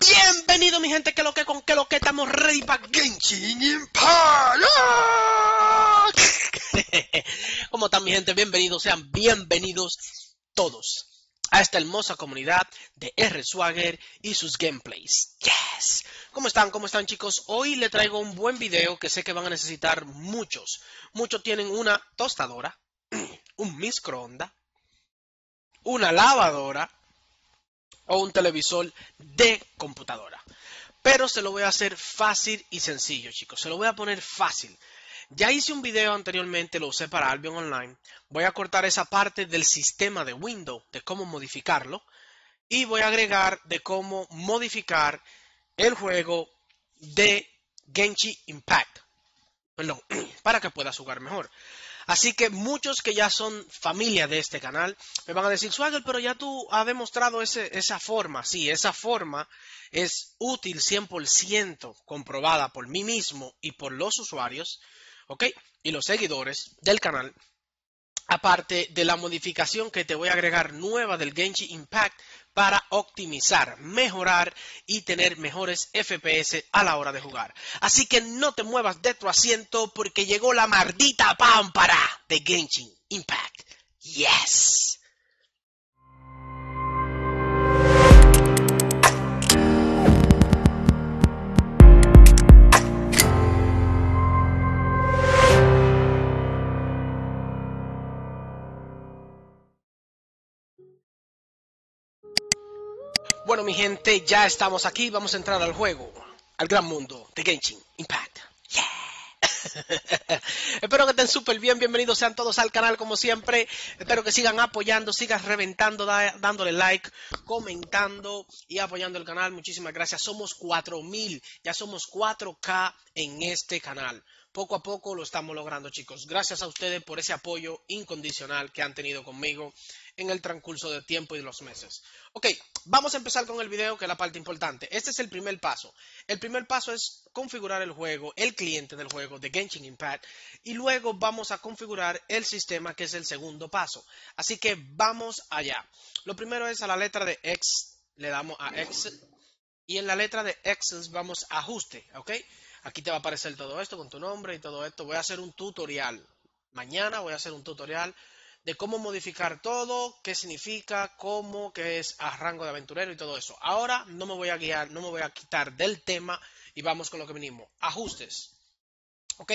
Bienvenido mi gente, que lo que con que lo que estamos ready para Genshin palo. ¿Cómo están mi gente? Bienvenidos, sean bienvenidos todos a esta hermosa comunidad de R Swagger y sus gameplays. Yes. ¿Cómo están? ¿Cómo están chicos? Hoy le traigo un buen video que sé que van a necesitar muchos. Muchos tienen una tostadora, un microondas, una lavadora o un televisor de computadora. Pero se lo voy a hacer fácil y sencillo, chicos. Se lo voy a poner fácil. Ya hice un video anteriormente, lo usé para Albion Online. Voy a cortar esa parte del sistema de Windows, de cómo modificarlo. Y voy a agregar de cómo modificar el juego de Genshin Impact. Perdón, para que puedas jugar mejor. Así que muchos que ya son familia de este canal me van a decir, Swagger, pero ya tú has demostrado esa forma. Sí, esa forma es útil 100% comprobada por mí mismo y por los usuarios, ¿ok? Y los seguidores del canal aparte de la modificación que te voy a agregar nueva del Genshin Impact para optimizar, mejorar y tener mejores FPS a la hora de jugar. Así que no te muevas de tu asiento porque llegó la maldita pámpara de Genshin Impact. Yes. Bueno, mi gente, ya estamos aquí. Vamos a entrar al juego, al gran mundo de Genshin Impact. Yeah. Espero que estén súper bien. Bienvenidos sean todos al canal, como siempre. Espero que sigan apoyando, sigan reventando, dándole like, comentando y apoyando el canal. Muchísimas gracias. Somos 4000, ya somos 4K en este canal. Poco a poco lo estamos logrando, chicos. Gracias a ustedes por ese apoyo incondicional que han tenido conmigo en el transcurso de tiempo y de los meses. Ok, vamos a empezar con el video, que es la parte importante. Este es el primer paso. El primer paso es configurar el juego, el cliente del juego de Genshin Impact, y luego vamos a configurar el sistema, que es el segundo paso. Así que vamos allá. Lo primero es a la letra de X, le damos a X, y en la letra de X vamos a ajuste, ¿ok? Aquí te va a aparecer todo esto con tu nombre y todo esto. Voy a hacer un tutorial. Mañana voy a hacer un tutorial de cómo modificar todo, qué significa, cómo, qué es a rango de aventurero y todo eso. Ahora no me voy a guiar, no me voy a quitar del tema y vamos con lo que venimos. Ajustes. Ok,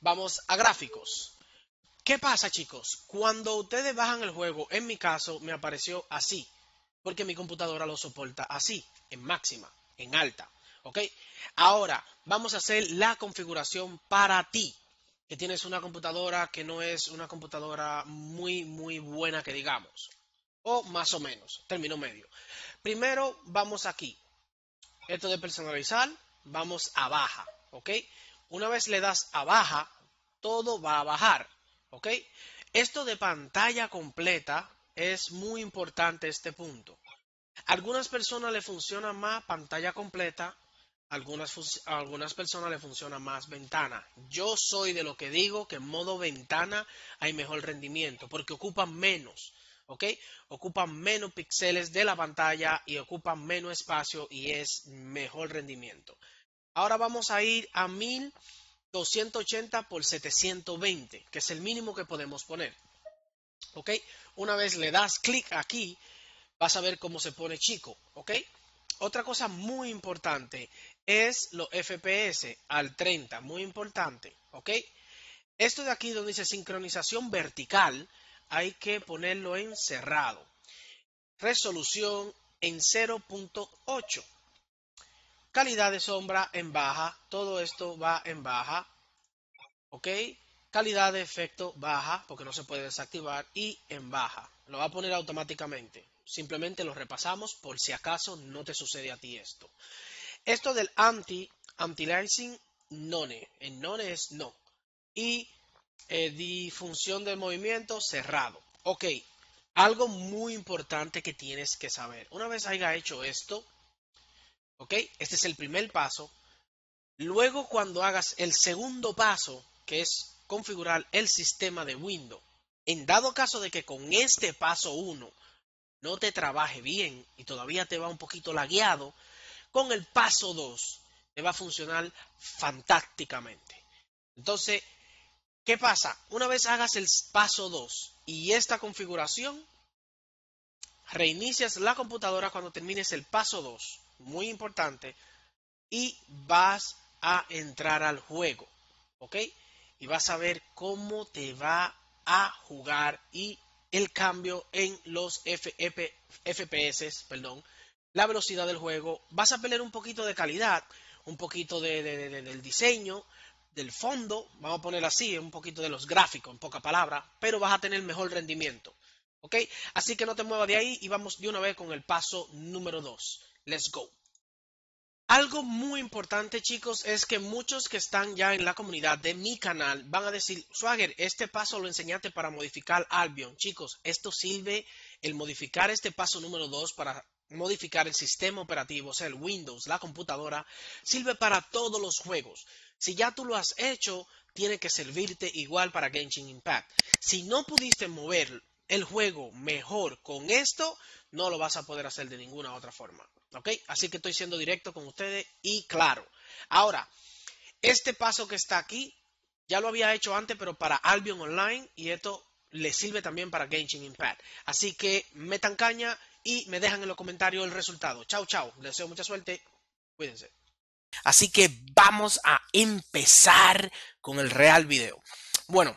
vamos a gráficos. ¿Qué pasa chicos? Cuando ustedes bajan el juego, en mi caso me apareció así, porque mi computadora lo soporta así, en máxima, en alta. ¿Ok? Ahora, vamos a hacer la configuración para ti, que tienes una computadora que no es una computadora muy, muy buena, que digamos. O más o menos, término medio. Primero, vamos aquí. Esto de personalizar, vamos a baja, ¿ok? Una vez le das a baja, todo va a bajar, ¿ok? Esto de pantalla completa es muy importante este punto. algunas personas le funciona más pantalla completa algunas, algunas personas le funciona más ventana. Yo soy de lo que digo que en modo ventana hay mejor rendimiento porque ocupan menos, ¿ok? Ocupan menos píxeles de la pantalla y ocupan menos espacio y es mejor rendimiento. Ahora vamos a ir a 1280 por 720, que es el mínimo que podemos poner. ¿Ok? Una vez le das clic aquí, vas a ver cómo se pone chico. ¿Ok? Otra cosa muy importante es los FPS al 30, muy importante, ¿ok? Esto de aquí donde dice sincronización vertical, hay que ponerlo en cerrado. Resolución en 0.8. Calidad de sombra en baja, todo esto va en baja, ¿ok? Calidad de efecto baja, porque no se puede desactivar, y en baja. Lo va a poner automáticamente simplemente lo repasamos por si acaso no te sucede a ti esto. Esto del anti, anti lancing none. En none es no. Y eh, difunción del movimiento, cerrado. Ok, algo muy importante que tienes que saber. Una vez haya hecho esto, ok, este es el primer paso. Luego cuando hagas el segundo paso, que es configurar el sistema de Windows, en dado caso de que con este paso 1 no te trabaje bien y todavía te va un poquito lagueado, con el paso 2 te va a funcionar fantásticamente. Entonces, ¿qué pasa? Una vez hagas el paso 2 y esta configuración, reinicias la computadora cuando termines el paso 2, muy importante, y vas a entrar al juego, ¿ok? Y vas a ver cómo te va a jugar y el cambio en los FPS, perdón, la velocidad del juego, vas a perder un poquito de calidad, un poquito de, del diseño, del fondo, vamos a poner así, un poquito de los gráficos, en poca palabra, pero vas a tener mejor rendimiento. ¿Ok? Así que no te muevas de ahí y vamos de una vez con el paso número 2. Let's go. Algo muy importante, chicos, es que muchos que están ya en la comunidad de mi canal van a decir, Swagger, este paso lo enseñaste para modificar Albion. Chicos, esto sirve el modificar este paso número 2 para modificar el sistema operativo, o sea, el Windows, la computadora, sirve para todos los juegos. Si ya tú lo has hecho, tiene que servirte igual para Genshin Impact. Si no pudiste mover el juego mejor con esto, no lo vas a poder hacer de ninguna otra forma. ¿Ok? Así que estoy siendo directo con ustedes y claro. Ahora, este paso que está aquí, ya lo había hecho antes, pero para Albion Online y esto le sirve también para Genshin Impact. Así que metan caña y me dejan en los comentarios el resultado. Chao, chao. Les deseo mucha suerte. Cuídense. Así que vamos a empezar con el real video. Bueno,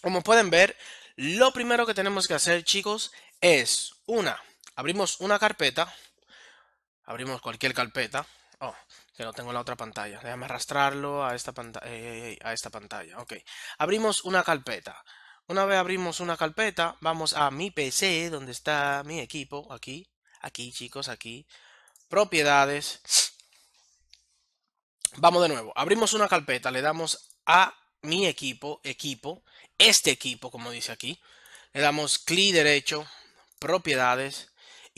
como pueden ver, lo primero que tenemos que hacer, chicos, es una, abrimos una carpeta abrimos cualquier carpeta. Oh, que no tengo la otra pantalla. Déjame arrastrarlo a esta, eh, eh, eh, a esta pantalla. Ok. Abrimos una carpeta. Una vez abrimos una carpeta, vamos a mi PC, donde está mi equipo. Aquí, aquí chicos, aquí. Propiedades. Vamos de nuevo. Abrimos una carpeta, le damos a mi equipo, equipo, este equipo, como dice aquí. Le damos clic derecho, propiedades,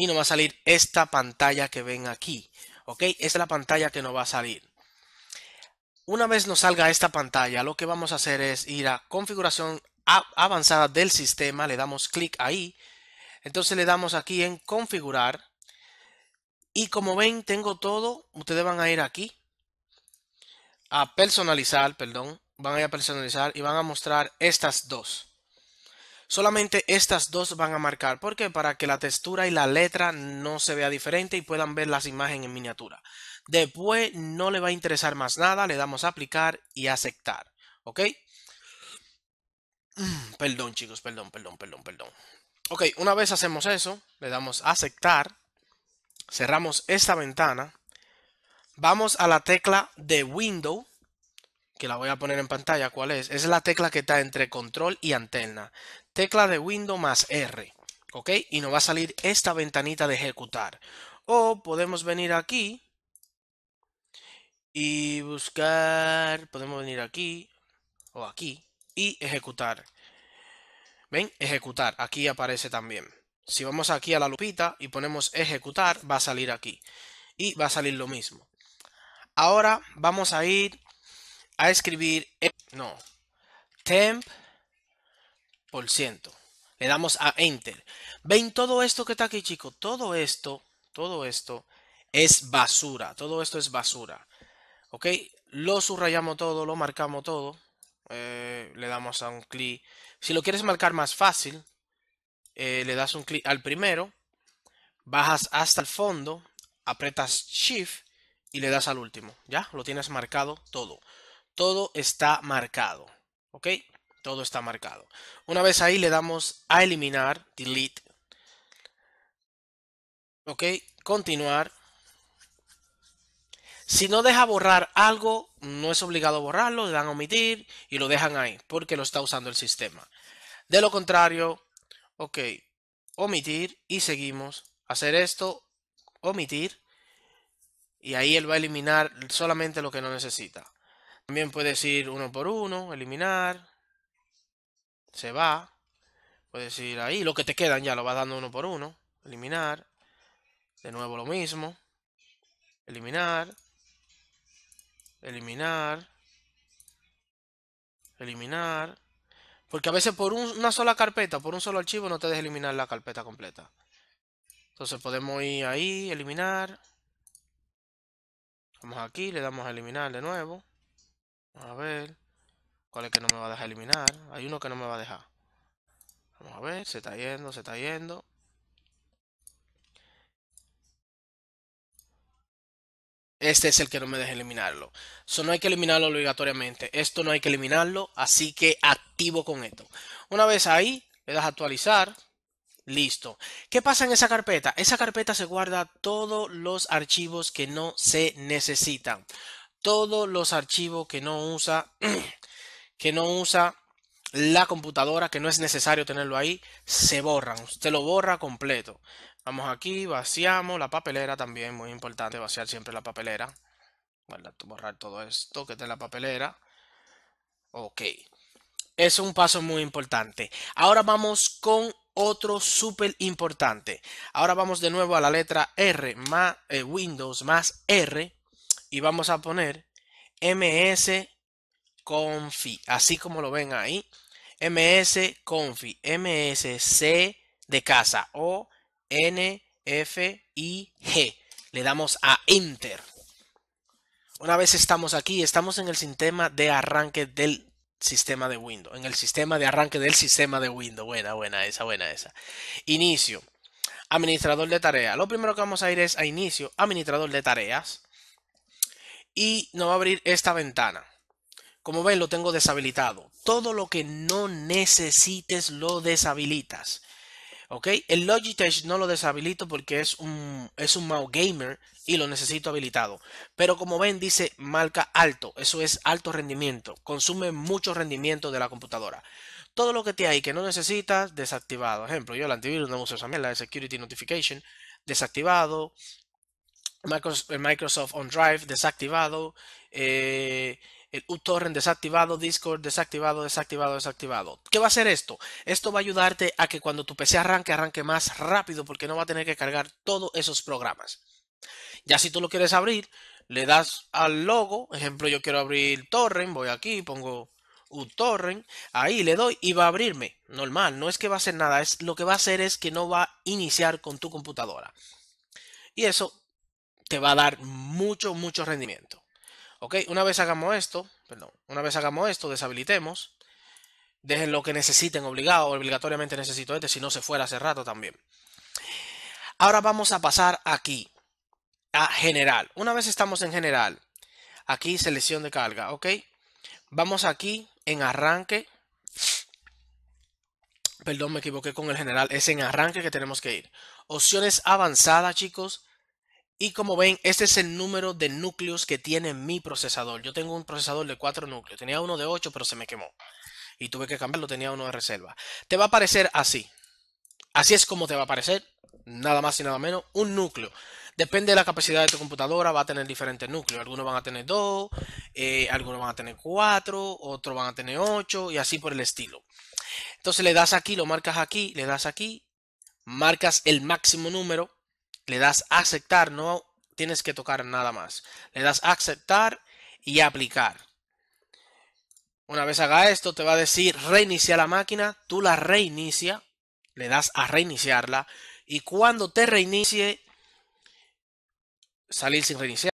y nos va a salir esta pantalla que ven aquí. ¿Ok? Esta es la pantalla que nos va a salir. Una vez nos salga esta pantalla, lo que vamos a hacer es ir a configuración avanzada del sistema. Le damos clic ahí. Entonces le damos aquí en configurar. Y como ven, tengo todo. Ustedes van a ir aquí a personalizar, perdón. Van a ir a personalizar y van a mostrar estas dos. Solamente estas dos van a marcar. ¿Por qué? Para que la textura y la letra no se vea diferente y puedan ver las imágenes en miniatura. Después no le va a interesar más nada. Le damos a aplicar y aceptar. ¿Ok? Perdón chicos, perdón, perdón, perdón, perdón. Ok, una vez hacemos eso, le damos a aceptar. Cerramos esta ventana. Vamos a la tecla de Windows que la voy a poner en pantalla, ¿cuál es? Es la tecla que está entre control y antena. Tecla de Windows más R, ¿ok? Y nos va a salir esta ventanita de ejecutar. O podemos venir aquí y buscar, podemos venir aquí o aquí y ejecutar. ¿Ven? Ejecutar, aquí aparece también. Si vamos aquí a la lupita y ponemos ejecutar, va a salir aquí. Y va a salir lo mismo. Ahora vamos a ir a escribir, e, no, temp por ciento. Le damos a enter. ¿Ven todo esto que está aquí, chico Todo esto, todo esto es basura. Todo esto es basura. ¿Ok? Lo subrayamos todo, lo marcamos todo. Eh, le damos a un clic. Si lo quieres marcar más fácil, eh, le das un clic al primero, bajas hasta el fondo, apretas Shift y le das al último. Ya, lo tienes marcado todo todo está marcado. ¿Ok? Todo está marcado. Una vez ahí le damos a eliminar, delete. ¿Ok? Continuar. Si no deja borrar algo, no es obligado borrarlo, le dan a omitir y lo dejan ahí porque lo está usando el sistema. De lo contrario, ok, omitir y seguimos. Hacer esto, omitir y ahí él va a eliminar solamente lo que no necesita. También puedes ir uno por uno, eliminar. Se va. Puedes ir ahí. Lo que te quedan ya lo vas dando uno por uno. Eliminar. De nuevo lo mismo. Eliminar. Eliminar. Eliminar. Porque a veces por una sola carpeta, por un solo archivo, no te deja eliminar la carpeta completa. Entonces podemos ir ahí, eliminar. Vamos aquí, le damos a eliminar de nuevo. A ver. ¿Cuál es que no me va a dejar eliminar? Hay uno que no me va a dejar. Vamos a ver, se está yendo, se está yendo. Este es el que no me deja eliminarlo. Eso no hay que eliminarlo obligatoriamente. Esto no hay que eliminarlo, así que activo con esto. Una vez ahí, le das a actualizar. Listo. ¿Qué pasa en esa carpeta? Esa carpeta se guarda todos los archivos que no se necesitan todos los archivos que no usa, que no usa la computadora, que no es necesario tenerlo ahí, se borran. Usted lo borra completo. Vamos aquí, vaciamos la papelera también, muy importante vaciar siempre la papelera. borrar todo esto que está en la papelera. Ok. Es un paso muy importante. Ahora vamos con otro súper importante. Ahora vamos de nuevo a la letra R, más eh, Windows, más R y vamos a poner ms así como lo ven ahí, ms confi, msc de casa o n f i g. Le damos a enter. Una vez estamos aquí, estamos en el sistema de arranque del sistema de Windows, en el sistema de arranque del sistema de Windows. Buena, buena esa, buena esa. Inicio. Administrador de tareas. Lo primero que vamos a ir es a inicio, administrador de tareas y nos va a abrir esta ventana. Como ven, lo tengo deshabilitado. Todo lo que no necesites lo deshabilitas. ¿Ok? El Logitech no lo deshabilito porque es un, es un mouse gamer y lo necesito habilitado. Pero como ven, dice marca alto. Eso es alto rendimiento. Consume mucho rendimiento de la computadora. Todo lo que te hay que no necesitas, desactivado. ejemplo, yo el antivirus no uso esa la de Security Notification. Desactivado. Microsoft On desactivado, eh, el uTorrent desactivado, Discord desactivado, desactivado, desactivado. ¿Qué va a hacer esto? Esto va a ayudarte a que cuando tu PC arranque, arranque más rápido porque no va a tener que cargar todos esos programas. Ya si tú lo quieres abrir, le das al logo, ejemplo yo quiero abrir torrent, voy aquí, pongo uTorrent, ahí le doy y va a abrirme. Normal, no es que va a hacer nada, es lo que va a hacer es que no va a iniciar con tu computadora. Y eso te va a dar mucho, mucho rendimiento. Ok, una vez hagamos esto, perdón, una vez hagamos esto, deshabilitemos. Dejen lo que necesiten obligado, obligatoriamente necesito este, si no se fuera hace rato también. Ahora vamos a pasar aquí a general. Una vez estamos en general, aquí selección de carga, ok. Vamos aquí en arranque. Perdón, me equivoqué con el general. Es en arranque que tenemos que ir. Opciones avanzadas, chicos. Y como ven, este es el número de núcleos que tiene mi procesador. Yo tengo un procesador de cuatro núcleos. Tenía uno de 8, pero se me quemó. Y tuve que cambiarlo, tenía uno de reserva. Te va a aparecer así. Así es como te va a aparecer, nada más y nada menos, un núcleo. Depende de la capacidad de tu computadora, va a tener diferentes núcleos. Algunos van a tener 2, eh, algunos van a tener 4, otros van a tener 8 y así por el estilo. Entonces le das aquí, lo marcas aquí, le das aquí, marcas el máximo número le das a aceptar, no tienes que tocar nada más. Le das a aceptar y aplicar. Una vez haga esto, te va a decir reinicia la máquina, tú la reinicia, le das a reiniciarla y cuando te reinicie, salir sin reiniciar.